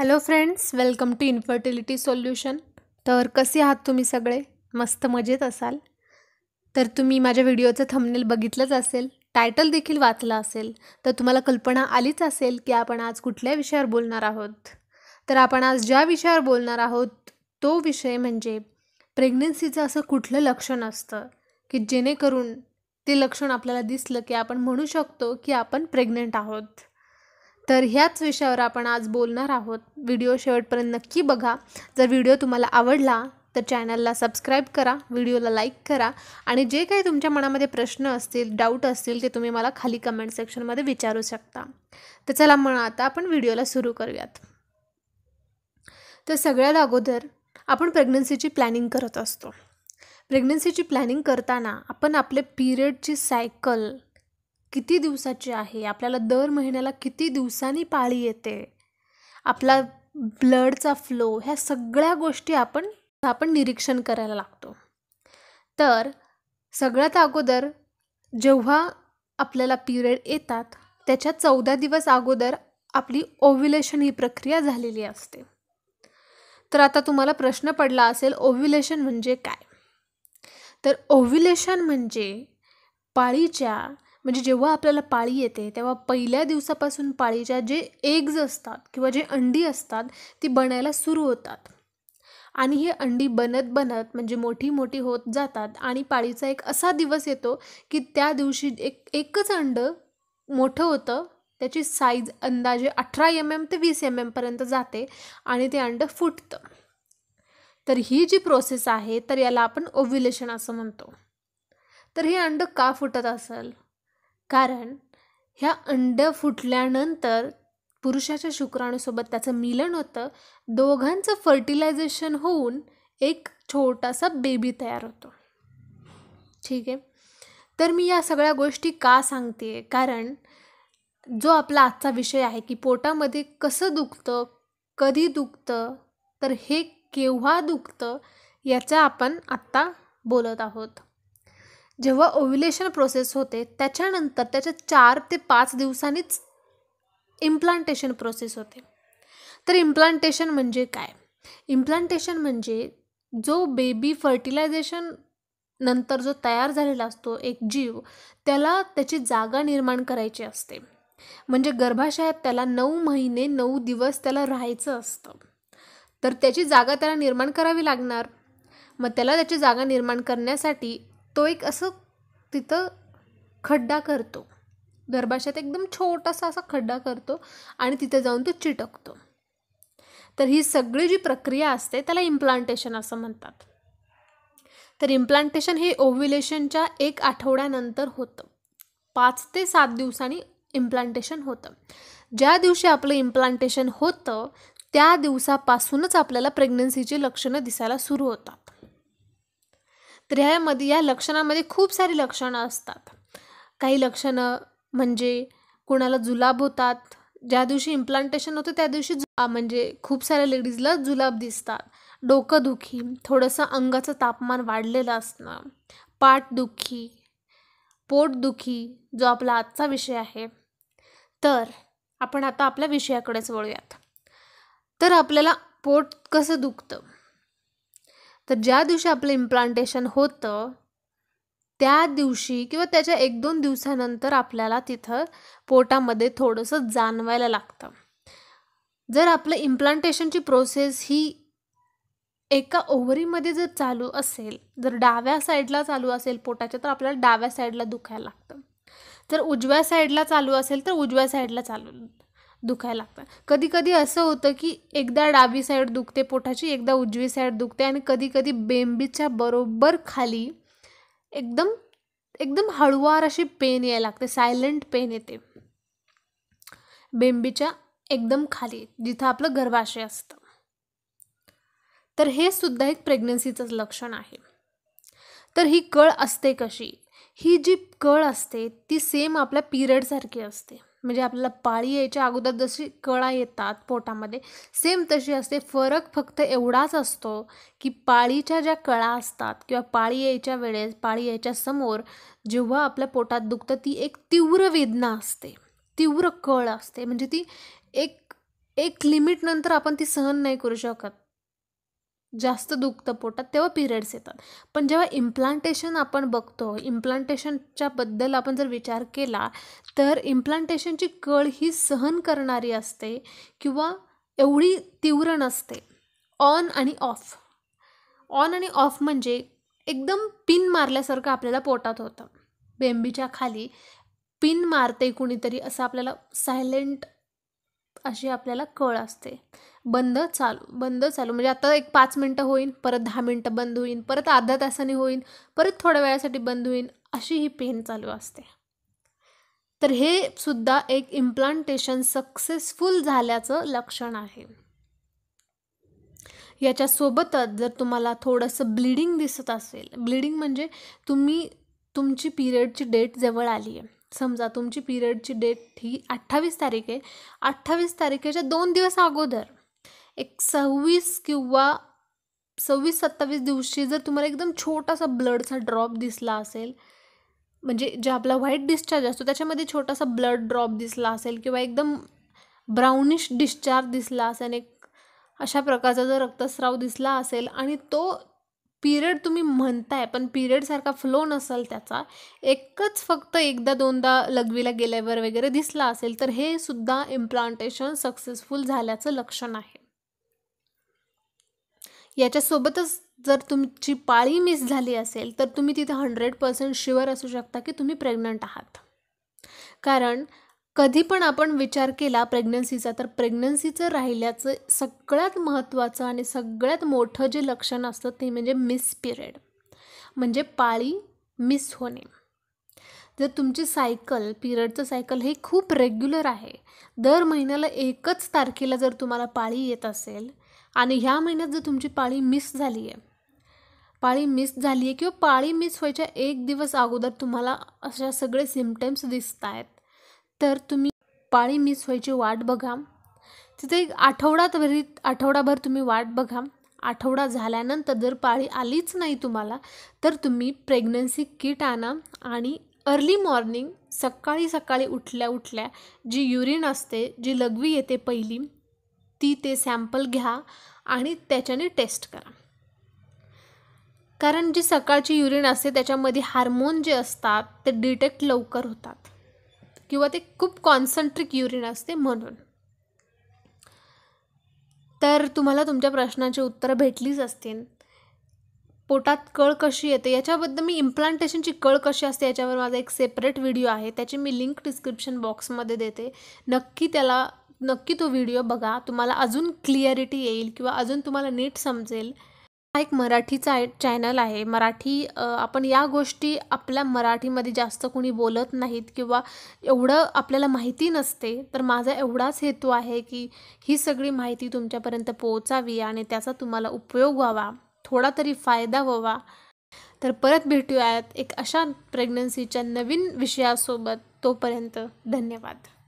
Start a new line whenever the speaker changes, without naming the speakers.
hello friends welcome to infertility solution तर कसे आहात तुम्ही सगळे मस्त मजेत असाल तर तुम्ही माझ्या व्हिडिओचं थंबनेल बघितलंच असेल टायटल देखील वाचलं असेल तर तुम्हाला कल्पना आलीच असेल की आपण आज कुठल्या विषयावर बोलणार आहोत तर आपण आज ज्या विषयावर बोलणार आहोत तो विषय म्हणजे प्रेग्नन्सीचं असं कुठलं लक्षण असतं की जेणेकरून ते लक्षण आपल्याला दिसलं की आपण म्हणू शकतो की आपण प्रेग्नंट आहोत तर ह्याच विषयावर आपण आज बोलणार आहोत व्हिडिओ शेवटपर्यंत नक्की बघा जर व्हिडिओ तुम्हाला आवडला तर चॅनलला सबस्क्राईब करा व्हिडिओला लाईक करा आणि जे काही तुमच्या मनामध्ये प्रश्न असतील डाऊट असतील ते तुम्ही मला खाली कमेंट सेक्शनमध्ये विचारू शकता तर चला म्हणा आता आपण व्हिडिओला सुरू करूयात तर सगळ्यात अगोदर आपण प्रेग्नन्सीची प्लॅनिंग करत असतो प्रेग्नन्सीची प्लॅनिंग करताना आपण आपले पिरियडची सायकल किती दिवसाची आहे आपल्याला दर महिन्याला किती दिवसांनी पाळी येते आपला ब्लडचा फ्लो ह्या सगळ्या गोष्टी आपण आपण निरीक्षण करायला लागतो तर सगळ्यात अगोदर जेव्हा आपल्याला पिरियड येतात त्याच्या चौदा दिवस अगोदर आपली ओव्ह्युलेशन ही प्रक्रिया झालेली असते तर आता तुम्हाला प्रश्न पडला असेल ओव्ह्युलेशन म्हणजे काय तर ओव्ह्युलेशन म्हणजे पाळीच्या म्हणजे जेव्हा आपल्याला पाळी येते तेव्हा पहिल्या दिवसापासून पाळीच्या जे एग्ज असतात किंवा जे अंडी असतात ती बनायला सुरू होतात आणि हे अंडी बनत बनत म्हणजे मोठी मोठी होत जातात आणि पाळीचा एक असा दिवस येतो की त्या दिवशी एक एकच अंड मोठं होतं त्याची साईज अंदाजे अठरा एम एम ते वीस एम एमपर्यंत जाते आणि ते अंड फुटतं तर ही जी प्रोसेस आहे तर याला आपण ओव्ह्युलेशन असं म्हणतो तर हे अंड का फुटत असेल कारण ह्या अंड फुटल्यानंतर पुरुषाच्या शुक्राणूसोबत त्याचं मिलन होतं दोघांचं फर्टिलायझेशन होऊन एक छोटासा बेबी तयार होतो ठीक आहे तर मी या सगळ्या गोष्टी का सांगते आहे कारण जो आपला आजचा विषय आहे की पोटामध्ये कसं दुखतं कधी दुखतं तर हे केव्हा दुखतं याचा आपण आत्ता बोलत आहोत जेव्हा ओव्ह्युलेशन प्रोसेस होते त्याच्यानंतर त्याच्या चार ते पाच दिवसांनीच इम्प्लांटेशन प्रोसेस होते तर इम्प्लांटेशन म्हणजे काय इम्प्लांटेशन म्हणजे जो बेबी फर्टिलायझेशन नंतर जो तयार झालेला असतो एक जीव त्याला त्याची जागा निर्माण करायची असते म्हणजे गर्भाशयात त्याला नऊ महिने नऊ दिवस त्याला राहायचं असतं तर त्याची जागा त्याला निर्माण करावी लागणार मग त्याला त्याची जागा निर्माण करण्यासाठी तो एक असं तिथं खड्डा करतो गर्भाशयात एकदम छोटासा असा खड्डा करतो आणि तिथे जाऊन तो चिटकतो तर ही सगळी जी प्रक्रिया असते त्याला इम्प्लांटेशन असं म्हणतात तर इम्प्लांटेशन हे ओव्ह्युलेशनच्या एक आठवड्यानंतर होतं पाच ते सात दिवसांनी इम्प्लांटेशन होतं ज्या दिवशी आपलं इम्प्लांटेशन होतं त्या दिवसापासूनच आपल्याला प्रेग्नन्सीची लक्षणं दिसायला सुरू होतात तर ह्यामध्ये या लक्षणामध्ये खूप सारी लक्षणं असतात काही लक्षणं म्हणजे कोणाला जुलाब होतात ज्या दिवशी इम्प्लांटेशन होतं त्या दिवशी म्हणजे खूप साऱ्या लेडीजला जुलाब दिसतात डोकंदुखी थोडंसं अंगाचं तापमान वाढलेलं असणं पाठदुखी पोटदुखी जो आपला आजचा विषय आहे तर आपण आता आपल्या विषयाकडेच वळूयात तर आपल्याला पोट कसं दुखतं तर ज्या दिवशी आपलं इम्प्लांटेशन होतं त्या दिवशी किंवा त्याच्या एक दोन दिवसानंतर आपल्याला तिथं पोटामध्ये थोडंसं जाणवायला लागतं जर आपलं इम्प्लांटेशनची प्रोसेस ही एका ओव्हरीमध्ये जर चालू असेल जर डाव्या साईडला चालू असेल पोटाच्या तर आपल्याला डाव्या साईडला दुखायला लागतं जर उजव्या साईडला चालू असेल तर उजव्या साईडला चालू दुखायला लागतं कधी कधी असं होतं की एकदा डावी साईड दुखते पोटाची एकदा उजवी साईड दुखते आणि कधी कधी बेंबीच्या बरोबर खाली एकदम एकदम हळुवार अशी पेन यायला लागते सायलेंट पेन येते बेंबीच्या एकदम खाली जिथं आपलं गर्भाशय असतं तर हे सुद्धा एक प्रेग्नन्सीचंच लक्षण आहे तर ही कळ असते कशी ही जी कळ असते ती सेम आपल्या पिरियडसारखी असते म्हणजे आपल्याला पाळी यायच्या अगोदर जशी कळा येतात पोटामध्ये सेम तशी असते फरक फक्त एवढाच असतो की पाळीच्या ज्या कळा असतात किंवा पाळी यायच्या वेळेस पाळी यायच्या समोर जेव्हा आपल्या पोटात दुखतं ती एक तीव्र वेदना असते तीव्र कळ असते म्हणजे ती एक एक लिमिटनंतर आपण ती सहन नाही करू शकत जास्त दुखतं पोटात तेव्हा पिरियड्स येतात पण जेव्हा इम्प्लांटेशन आपण बघतो इम्प्लांटेशनच्याबद्दल आपण जर विचार केला तर इम्प्लांटेशनची कळ ही सहन करणारी असते किंवा एवढी तीव्र नसते ऑन आणि ऑफ ऑन आणि ऑफ म्हणजे एकदम पिन मारल्यासारखं आपल्याला पोटात होतं बेंबीच्या खाली पिन मारते कुणीतरी असं आपल्याला सायलेंट अशी आपल्याला कळ असते बंद चालू बंद चालू म्हणजे आता एक पाच मिनटं होईल परत दहा मिनटं बंद होईल परत अर्धा तासाने होईल परत थोड्या वेळासाठी बंद होईल अशी ही पेन चालू असते तर हे सुद्धा एक इम्प्लांटेशन सक्सेसफुल झाल्याचं लक्षण आहे याच्यासोबतच जर तुम्हाला थोडंसं ब्लिडिंग दिसत असेल ब्लिडिंग म्हणजे तुम्ही तुमची पिरियडची डेट जवळ आली आहे समजा तुमची पिरियडची डेट ही अठ्ठावीस तारीख आहे अठ्ठावीस तारखेच्या दोन दिवस अगोदर एक सव्वीस किंवा सव्वीस सत्तावीस दिवशी जर तुम्हाला एकदम छोटासा ब्लडचा ड्रॉप दिसला असेल म्हणजे जे आपला व्हाईट डिस्चार्ज असतो त्याच्यामध्ये छोटासा ब्लड ड्रॉप दिसला असेल किंवा एकदम ब्राउनिश डिस्चार्ज दिसला असेल एक अशा प्रकारचा जर रक्तस्राव दिसला असेल आणि तो पिरियड तुम्ही म्हणताय पण पिरियडसारखा फ्लो नसेल त्याचा एकच फक्त एकदा दोनदा लघवीला गेल्यावर वगैरे दिसला असेल तर हे सुद्धा इम्प्लांटेशन सक्सेसफुल झाल्याचं लक्षण आहे याच्यासोबतच जर तुमची पाळी मिस झाली असेल तर तुम्ही तिथे हंड्रेड पर्सेंट शुअर असू शकता की तुम्ही प्रेग्नंट आहात कारण कधी पण आपण विचार केला प्रेग्नन्सीचा तर प्रेग्नन्सीचं राहिल्याचं सगळ्यात महत्त्वाचं आणि सगळ्यात मोठं जे लक्षण असतं ते म्हणजे मिस पिरियड म्हणजे पाळी मिस होणे जर तुमची सायकल पिरियडचं सायकल हे खूप रेग्युलर आहे दर महिन्याला एकच तारखेला जर तुम्हाला पाळी येत असेल आणि ह्या महिन्यात जर तुमची पाळी मिस झाली आहे पाळी मिस झाली आहे किंवा पाळी मिस व्हायच्या एक दिवस अगोदर तुम्हाला अशा सगळे सिमटम्स दिसत आहेत तर तुम्ही पाळी मिस व्हायची वाट बघा तिथे एक आठवडाभरी आठवडाभर तुम्ही वाट बघा आठवडा झाल्यानंतर जर पाळी आलीच नाही तुम्हाला तर तुम्ही प्रेग्नन्सी किट आणा आणि अर्ली मॉर्निंग सकाळी सकाळी उठल्या उठल्या जी युरिन असते जी लघवी येते पहिली ती ते सॅम्पल घ्या आणि त्याच्याने टेस्ट करा कारण जी सकाळची युरिन असते त्याच्यामध्ये हार्मोन जे असतात ते डिटेक्ट लवकर होतात किंवा ते खूप कॉन्सन्ट्रिक युरिन असते म्हणून तर तुम्हाला तुमच्या प्रश्नाची उत्तरं भेटलीच असतील पोटात कळ कशी येते याच्याबद्दल मी इम्प्लांटेशनची कळ कशी असते याच्यावर माझा एक सेपरेट व्हिडिओ आहे त्याची मी लिंक डिस्क्रिप्शन बॉक्समध्ये देते नक्की त्याला नक्की तो व्हिडिओ बघा तुम्हाला अजून क्लिअरिटी येईल किंवा अजून तुम्हाला नीट समजेल हा एक मराठीचा चॅनल आहे मराठी आपण या गोष्टी आपल्या मराठीमध्ये जास्त कोणी बोलत नाहीत किंवा एवढं आपल्याला माहिती नसते तर माझा एवढाच हेतू आहे की ही सगळी माहिती तुमच्यापर्यंत पोहोचावी आणि त्याचा तुम्हाला उपयोग व्हावा थोडा तरी फायदा व्हावा तर परत भेटूयात एक अशा प्रेग्नन्सीच्या नवीन विषयासोबत तोपर्यंत धन्यवाद